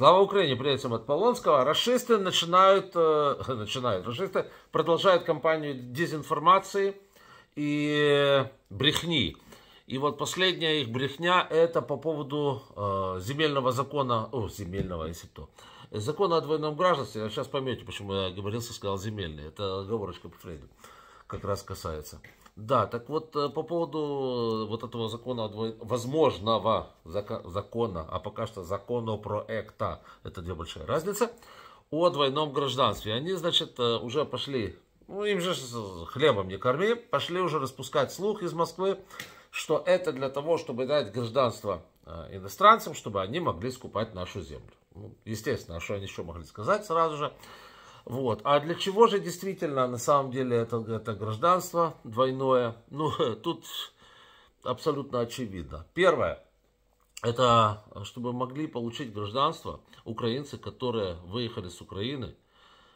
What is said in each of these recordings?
Слава Украине, приятелям от Полонского. Расисты начинают, э, начинают, расисты продолжают кампанию дезинформации и брехни. И вот последняя их брехня это по поводу э, земельного закона, о, земельного, если то, закона о двойном гражданстве. Сейчас поймете, почему я говорился, сказал земельный. Это оговорочка по Фрейду как раз касается. Да, так вот э, по поводу э, вот этого закона, возможного закона, а пока что законопроекта, это две большие разницы, о двойном гражданстве. Они, значит, э, уже пошли, ну им же хлебом не корми, пошли уже распускать слух из Москвы, что это для того, чтобы дать гражданство иностранцам, чтобы они могли скупать нашу землю. Ну, естественно, а что они еще могли сказать сразу же? Вот. А для чего же действительно, на самом деле, это, это гражданство двойное? Ну, тут абсолютно очевидно. Первое, это чтобы могли получить гражданство украинцы, которые выехали с Украины,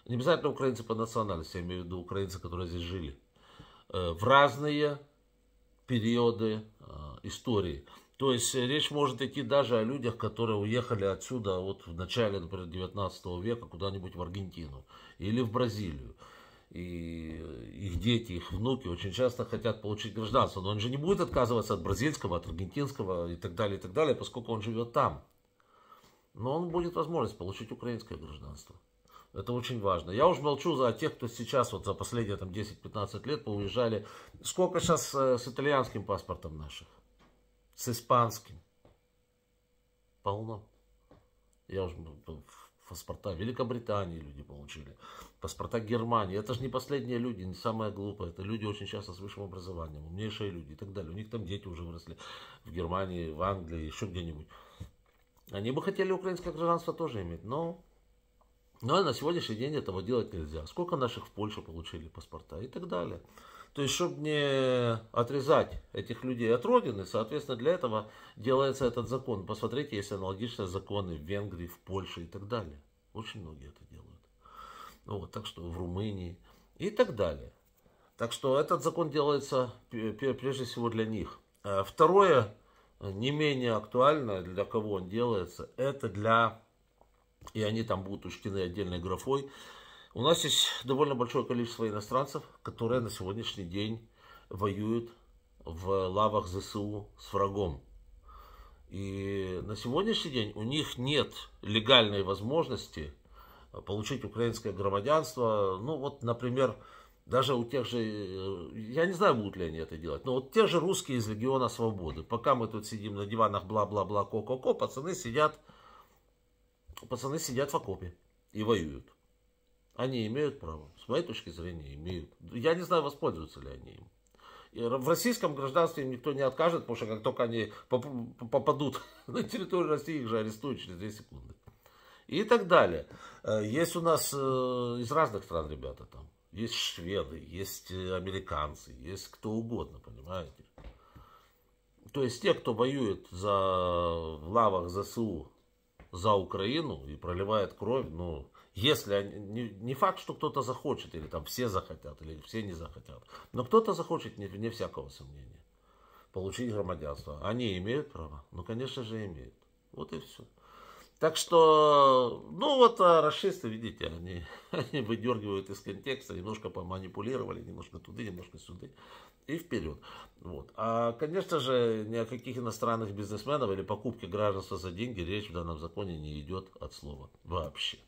не обязательно украинцы по национальности, я имею в виду украинцы, которые здесь жили, э, в разные периоды э, истории. То есть э, речь может идти даже о людях, которые уехали отсюда вот в начале, например, 19 века куда-нибудь в Аргентину или в Бразилию. И э, их дети, их внуки очень часто хотят получить гражданство. Но он же не будет отказываться от бразильского, от аргентинского и так далее, и так далее, поскольку он живет там. Но он будет возможность получить украинское гражданство. Это очень важно. Я уже молчу за тех, кто сейчас, вот за последние там 10-15 лет поуезжали. Сколько сейчас э, с итальянским паспортом наших? с испанским. Полно. Я уже паспорта Великобритании люди получили, паспорта Германии. Это же не последние люди, не самое глупое. Это люди очень часто с высшим образованием, умнейшие люди и так далее. У них там дети уже выросли в Германии, в Англии, еще где-нибудь. Они бы хотели украинское гражданство тоже иметь, но но на сегодняшний день этого делать нельзя. Сколько наших в Польше получили паспорта и так далее. То есть, чтобы не отрезать этих людей от родины, соответственно, для этого делается этот закон. Посмотрите, есть аналогичные законы в Венгрии, в Польше и так далее. Очень многие это делают. Ну вот, так что в Румынии и так далее. Так что этот закон делается прежде всего для них. А второе, не менее актуальное для кого он делается, это для и они там будут учтены отдельной графой. У нас есть довольно большое количество иностранцев, которые на сегодняшний день воюют в лавах ЗСУ с врагом. И на сегодняшний день у них нет легальной возможности получить украинское гражданство. Ну вот, например, даже у тех же, я не знаю, будут ли они это делать, но вот те же русские из Легиона Свободы. Пока мы тут сидим на диванах, бла-бла-бла, ко-ко-ко, пацаны сидят пацаны сидят в окопе и воюют. Они имеют право. С моей точки зрения, имеют. Я не знаю, воспользуются ли они им. в российском гражданстве им никто не откажет, потому что как только они попадут на территорию России, их же арестуют через 2 секунды. И так далее. Э, есть у нас э, из разных стран ребята там. Есть шведы, есть э, американцы, есть кто угодно, понимаете? То есть те, кто воюет за, в лавах ЗСУ за Украину и проливает кровь, ну, если они, не, не факт, что кто-то захочет, или там все захотят, или все не захотят, но кто-то захочет, не, не всякого сомнения, получить громадянство. Они имеют право? Ну, конечно же, имеют. Вот и все. Так что, ну вот а расисты, видите, они, они выдергивают из контекста, немножко поманипулировали, немножко туды, немножко сюда и вперед. Вот. А, конечно же, ни о каких иностранных бизнесменов или покупке гражданства за деньги речь в данном законе не идет от слова вообще.